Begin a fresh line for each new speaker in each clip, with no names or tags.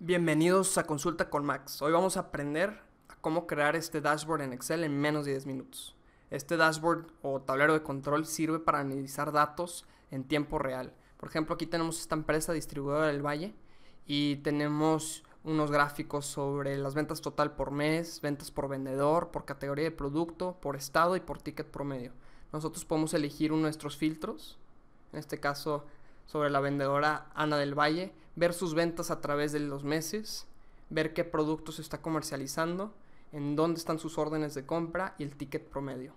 Bienvenidos a Consulta con Max. Hoy vamos a aprender a cómo crear este dashboard en Excel en menos de 10 minutos. Este dashboard o tablero de control sirve para analizar datos en tiempo real. Por ejemplo, aquí tenemos esta empresa distribuidora del Valle y tenemos unos gráficos sobre las ventas total por mes, ventas por vendedor, por categoría de producto, por estado y por ticket promedio. Nosotros podemos elegir uno de nuestros filtros, en este caso sobre la vendedora Ana del Valle ver sus ventas a través de los meses, ver qué productos se está comercializando, en dónde están sus órdenes de compra y el ticket promedio.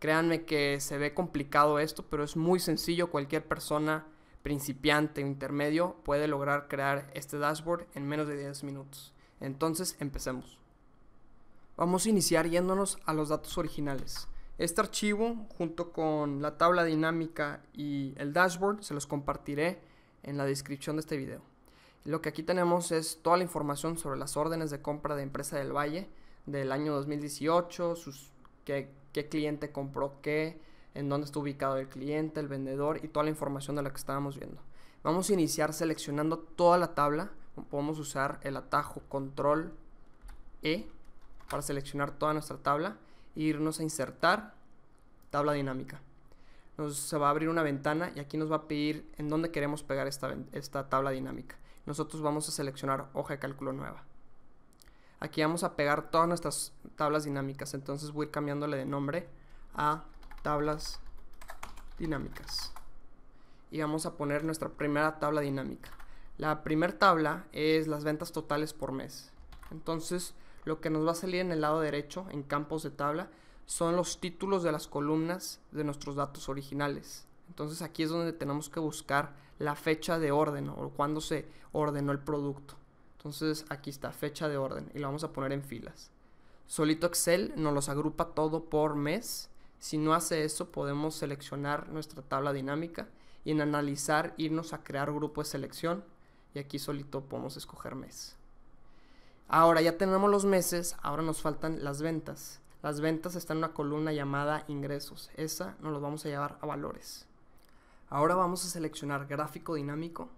Créanme que se ve complicado esto, pero es muy sencillo. Cualquier persona principiante o intermedio puede lograr crear este dashboard en menos de 10 minutos. Entonces, empecemos. Vamos a iniciar yéndonos a los datos originales. Este archivo, junto con la tabla dinámica y el dashboard, se los compartiré en la descripción de este video. Lo que aquí tenemos es toda la información sobre las órdenes de compra de Empresa del Valle del año 2018, sus, qué, qué cliente compró qué, en dónde está ubicado el cliente, el vendedor y toda la información de la que estábamos viendo. Vamos a iniciar seleccionando toda la tabla. Podemos usar el atajo control E para seleccionar toda nuestra tabla e irnos a insertar tabla dinámica nos se va a abrir una ventana y aquí nos va a pedir en dónde queremos pegar esta, esta tabla dinámica. Nosotros vamos a seleccionar hoja de cálculo nueva. Aquí vamos a pegar todas nuestras tablas dinámicas, entonces voy a ir cambiándole de nombre a tablas dinámicas. Y vamos a poner nuestra primera tabla dinámica. La primera tabla es las ventas totales por mes. Entonces, lo que nos va a salir en el lado derecho, en campos de tabla, son los títulos de las columnas de nuestros datos originales. Entonces aquí es donde tenemos que buscar la fecha de orden o cuándo se ordenó el producto. Entonces aquí está, fecha de orden y lo vamos a poner en filas. Solito Excel nos los agrupa todo por mes. Si no hace eso podemos seleccionar nuestra tabla dinámica y en analizar irnos a crear grupo de selección y aquí solito podemos escoger mes. Ahora ya tenemos los meses, ahora nos faltan las ventas. Las ventas están en una columna llamada ingresos. Esa nos los vamos a llevar a valores. Ahora vamos a seleccionar gráfico dinámico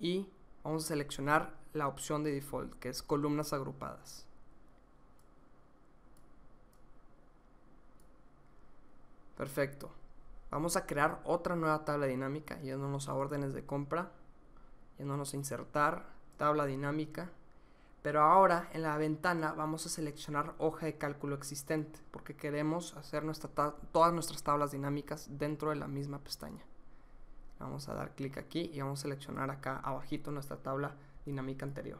y vamos a seleccionar la opción de default, que es columnas agrupadas. Perfecto. Vamos a crear otra nueva tabla dinámica, yéndonos a órdenes de compra, yéndonos a insertar, tabla dinámica, pero ahora en la ventana vamos a seleccionar hoja de cálculo existente porque queremos hacer todas nuestras tablas dinámicas dentro de la misma pestaña. Vamos a dar clic aquí y vamos a seleccionar acá abajito nuestra tabla dinámica anterior.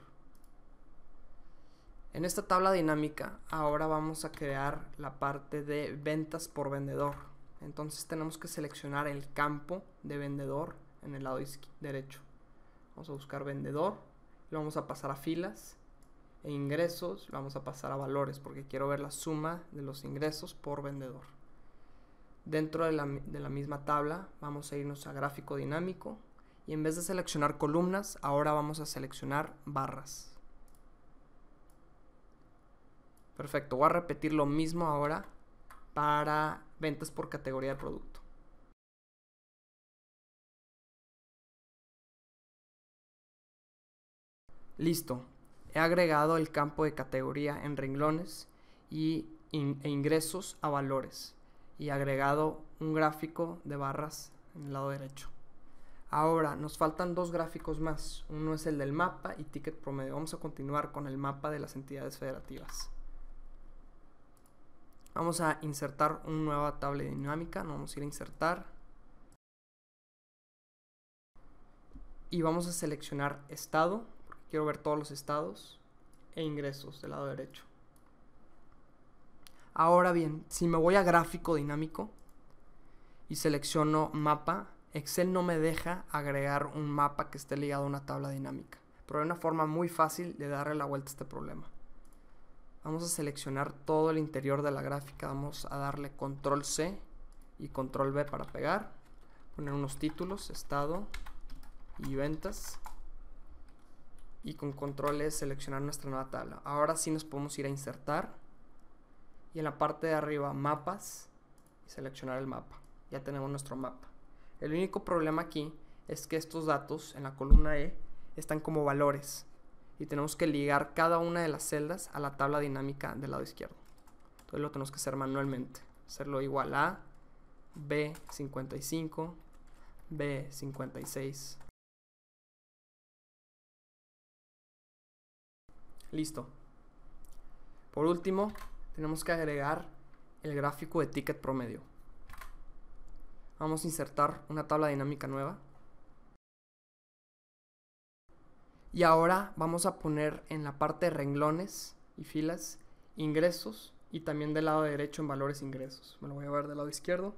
En esta tabla dinámica ahora vamos a crear la parte de ventas por vendedor. Entonces tenemos que seleccionar el campo de vendedor en el lado derecho. Vamos a buscar vendedor, lo vamos a pasar a filas e ingresos, vamos a pasar a valores porque quiero ver la suma de los ingresos por vendedor. Dentro de la, de la misma tabla vamos a irnos a gráfico dinámico y en vez de seleccionar columnas, ahora vamos a seleccionar barras. Perfecto, voy a repetir lo mismo ahora para ventas por categoría de producto. Listo, He agregado el campo de categoría en renglones e ingresos a valores y agregado un gráfico de barras en el lado derecho. Ahora nos faltan dos gráficos más. Uno es el del mapa y ticket promedio. Vamos a continuar con el mapa de las entidades federativas. Vamos a insertar una nueva tabla dinámica. vamos a ir a insertar. Y vamos a seleccionar estado quiero ver todos los estados e ingresos del lado derecho. Ahora bien, si me voy a gráfico dinámico y selecciono mapa, Excel no me deja agregar un mapa que esté ligado a una tabla dinámica. Pero hay una forma muy fácil de darle la vuelta a este problema. Vamos a seleccionar todo el interior de la gráfica, vamos a darle control C y control B para pegar, poner unos títulos, estado y ventas y con controles seleccionar nuestra nueva tabla. Ahora sí nos podemos ir a insertar y en la parte de arriba mapas y seleccionar el mapa. Ya tenemos nuestro mapa. El único problema aquí es que estos datos en la columna E están como valores y tenemos que ligar cada una de las celdas a la tabla dinámica del lado izquierdo. Entonces lo tenemos que hacer manualmente. Hacerlo igual a B55, B56, Listo. Por último, tenemos que agregar el gráfico de ticket promedio. Vamos a insertar una tabla dinámica nueva. Y ahora vamos a poner en la parte de renglones y filas ingresos y también del lado derecho en valores ingresos. Me lo voy a ver del lado izquierdo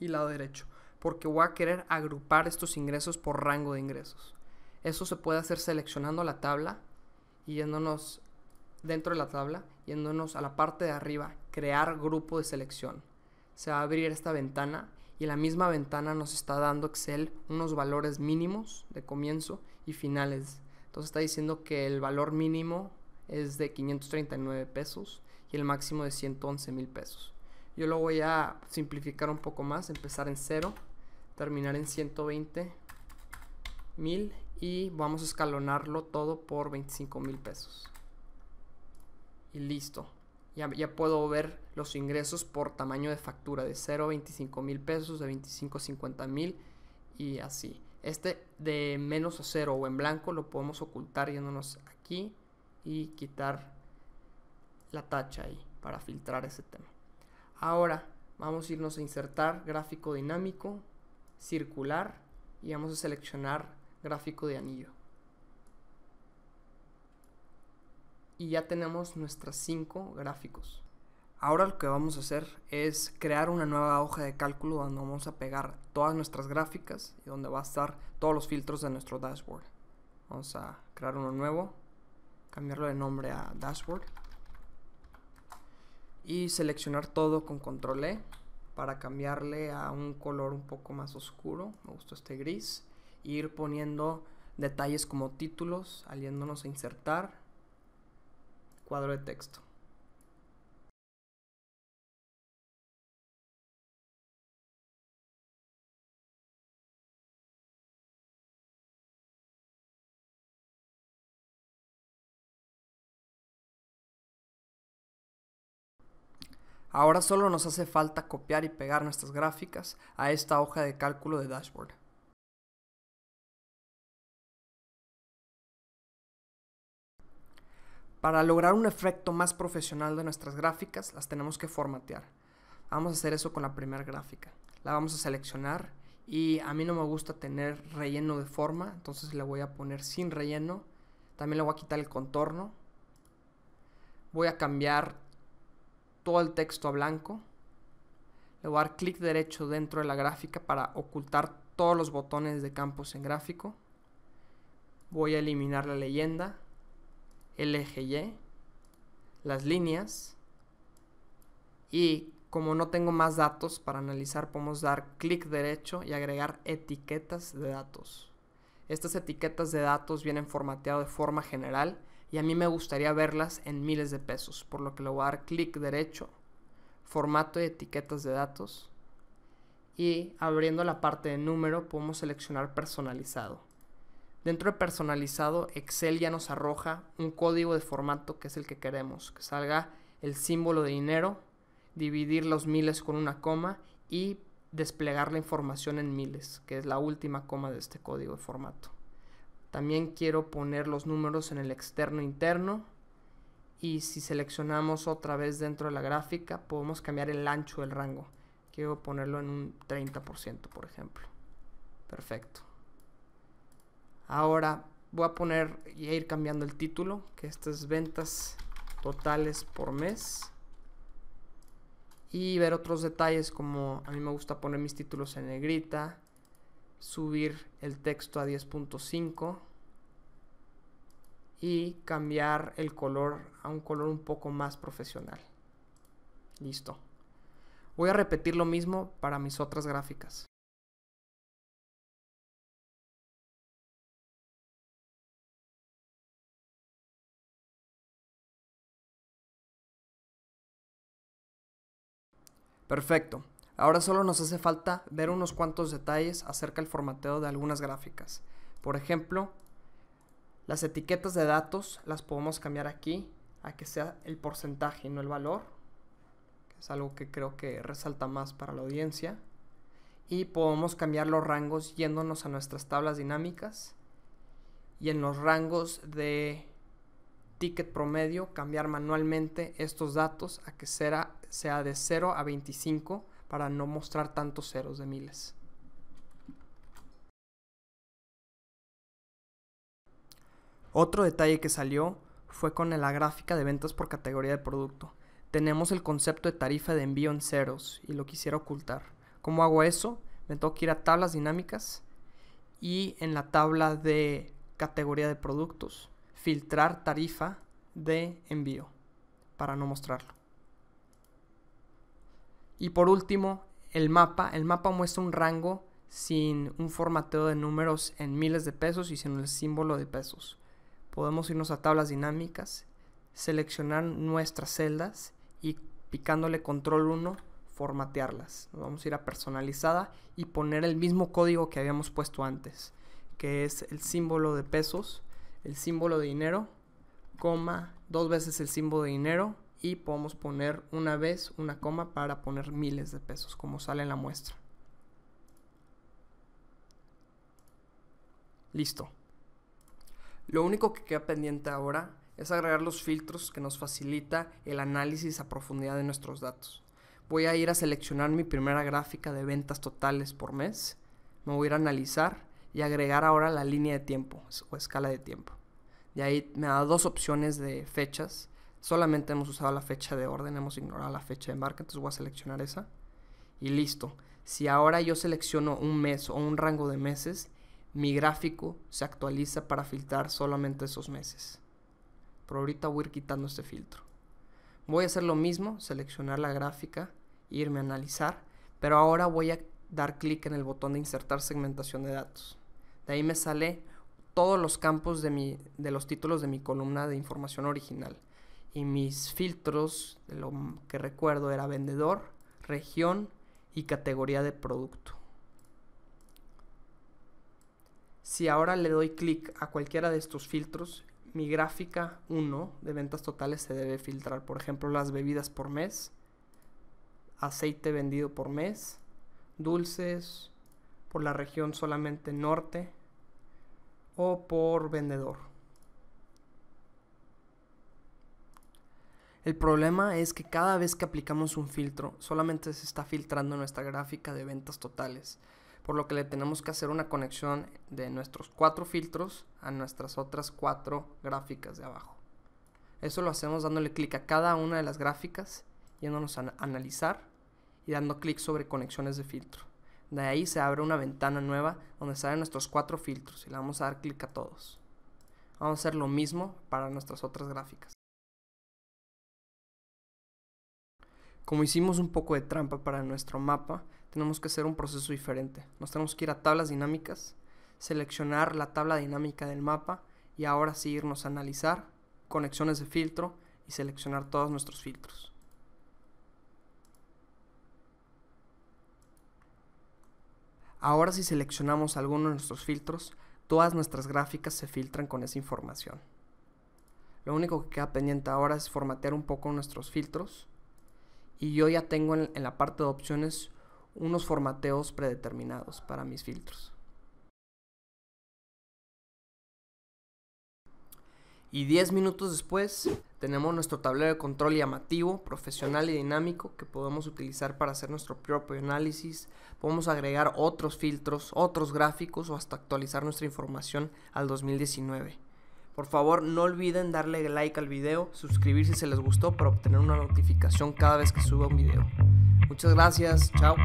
y lado derecho porque voy a querer agrupar estos ingresos por rango de ingresos. Eso se puede hacer seleccionando la tabla yéndonos dentro de la tabla, yéndonos a la parte de arriba, crear grupo de selección. Se va a abrir esta ventana y la misma ventana nos está dando Excel unos valores mínimos de comienzo y finales. Entonces está diciendo que el valor mínimo es de 539 pesos y el máximo de 111 mil pesos. Yo lo voy a simplificar un poco más, empezar en 0, terminar en 120 mil y vamos a escalonarlo todo por 25 mil pesos. Y listo. Ya, puedo ver los ingresos por tamaño de factura de 0 a 25 mil pesos, de 25 a 50 mil y así. Este de menos a 0 o en blanco lo podemos ocultar yéndonos aquí y quitar la tacha ahí para filtrar ese tema. Ahora vamos a irnos a insertar gráfico dinámico, circular y vamos a seleccionar gráfico de anillo. Y ya tenemos nuestras 5 gráficos. Ahora lo que vamos a hacer es crear una nueva hoja de cálculo donde vamos a pegar todas nuestras gráficas y donde va a estar todos los filtros de nuestro dashboard. Vamos a crear uno nuevo, cambiarlo de nombre a dashboard y seleccionar todo con control E para cambiarle a un color un poco más oscuro. Me gusta este gris ir poniendo detalles como títulos, aliéndonos a insertar cuadro de texto. Ahora solo nos hace falta copiar y pegar nuestras gráficas a esta hoja de cálculo de dashboard. Para lograr un efecto más profesional de nuestras gráficas, las tenemos que formatear. Vamos a hacer eso con la primera gráfica. La vamos a seleccionar y a mí no me gusta tener relleno de forma, entonces le voy a poner sin relleno. También le voy a quitar el contorno. Voy a cambiar todo el texto a blanco. Le voy a dar clic derecho dentro de la gráfica para ocultar todos los botones de campos en gráfico. Voy a eliminar la leyenda eje Y, las líneas y como no tengo más datos para analizar podemos dar clic derecho y agregar etiquetas de datos. Estas etiquetas de datos vienen formateado de forma general y a mí me gustaría verlas en miles de pesos, por lo que le voy a dar clic derecho, formato de etiquetas de datos y abriendo la parte de número podemos seleccionar personalizado. Dentro de personalizado, Excel ya nos arroja un código de formato que es el que queremos, que salga el símbolo de dinero, dividir los miles con una coma y desplegar la información en miles, que es la última coma de este código de formato. También quiero poner los números en el externo interno y si seleccionamos otra vez dentro de la gráfica podemos cambiar el ancho del rango. Quiero ponerlo en un 30% por ejemplo. Perfecto. Ahora voy a poner y a ir cambiando el título, que estas es ventas totales por mes. Y ver otros detalles como a mí me gusta poner mis títulos en negrita, subir el texto a 10.5 y cambiar el color a un color un poco más profesional. Listo. Voy a repetir lo mismo para mis otras gráficas. Perfecto. Ahora solo nos hace falta ver unos cuantos detalles acerca del formateo de algunas gráficas. Por ejemplo, las etiquetas de datos las podemos cambiar aquí a que sea el porcentaje y no el valor. Que es algo que creo que resalta más para la audiencia. Y podemos cambiar los rangos yéndonos a nuestras tablas dinámicas. Y en los rangos de ticket promedio, cambiar manualmente estos datos a que sea, de 0 a 25 para no mostrar tantos ceros de miles. Otro detalle que salió fue con la gráfica de ventas por categoría de producto. Tenemos el concepto de tarifa de envío en ceros y lo quisiera ocultar. ¿Cómo hago eso? Me tengo que ir a tablas dinámicas y en la tabla de categoría de productos filtrar tarifa de envío para no mostrarlo. Y por último, el mapa. El mapa muestra un rango sin un formateo de números en miles de pesos y sin el símbolo de pesos. Podemos irnos a tablas dinámicas, seleccionar nuestras celdas y picándole control 1 formatearlas. vamos a ir a personalizada y poner el mismo código que habíamos puesto antes, que es el símbolo de pesos el símbolo de dinero, coma, dos veces el símbolo de dinero y podemos poner una vez una coma para poner miles de pesos como sale en la muestra. Listo. Lo único que queda pendiente ahora es agregar los filtros que nos facilita el análisis a profundidad de nuestros datos. Voy a ir a seleccionar mi primera gráfica de ventas totales por mes, me voy a ir a analizar y agregar ahora la línea de tiempo o escala de tiempo. Y ahí me da dos opciones de fechas. Solamente hemos usado la fecha de orden, hemos ignorado la fecha de marca. entonces voy a seleccionar esa. Y listo. Si ahora yo selecciono un mes o un rango de meses, mi gráfico se actualiza para filtrar solamente esos meses. Por ahorita voy a ir quitando este filtro. Voy a hacer lo mismo, seleccionar la gráfica, irme a analizar, pero ahora voy a dar clic en el botón de insertar segmentación de datos. De ahí me sale todos los campos de, de los títulos de mi columna de información original. Y mis filtros, lo que recuerdo, era vendedor, región y categoría de producto. Si ahora le doy clic a cualquiera de estos filtros, mi gráfica 1 de ventas totales se debe filtrar, por ejemplo, las bebidas por mes, aceite vendido por mes, dulces, por la región solamente norte o por vendedor. El problema es que cada vez que aplicamos un filtro, solamente se está filtrando nuestra gráfica de ventas totales, por lo que le tenemos que hacer una conexión de nuestros cuatro filtros a nuestras otras cuatro gráficas de abajo. Eso lo hacemos dándole clic a cada una de las gráficas, yéndonos a analizar y dando clic sobre conexiones de filtro. De ahí se abre una ventana nueva donde salen nuestros cuatro filtros y le vamos a dar clic a todos. Vamos a hacer lo mismo para nuestras otras gráficas. Como hicimos un poco de trampa para nuestro mapa, tenemos que hacer un proceso diferente. Nos tenemos que ir a tablas dinámicas, seleccionar la tabla dinámica del mapa y ahora sí irnos a analizar, conexiones de filtro y seleccionar todos nuestros filtros. Ahora si seleccionamos alguno de nuestros filtros, todas nuestras gráficas se filtran con esa información. Lo único que queda pendiente ahora es formatear un poco nuestros filtros. Y yo ya tengo en, la parte de opciones unos formateos predeterminados para mis filtros. Y 10 minutos después tenemos nuestro tablero de control llamativo, profesional y dinámico que podemos utilizar para hacer nuestro propio análisis. Podemos agregar otros filtros, otros gráficos o hasta actualizar nuestra información al 2019. Por favor, no olviden darle like al video, suscribirse si se les gustó para obtener una notificación cada vez que suba un video. Muchas gracias, chao.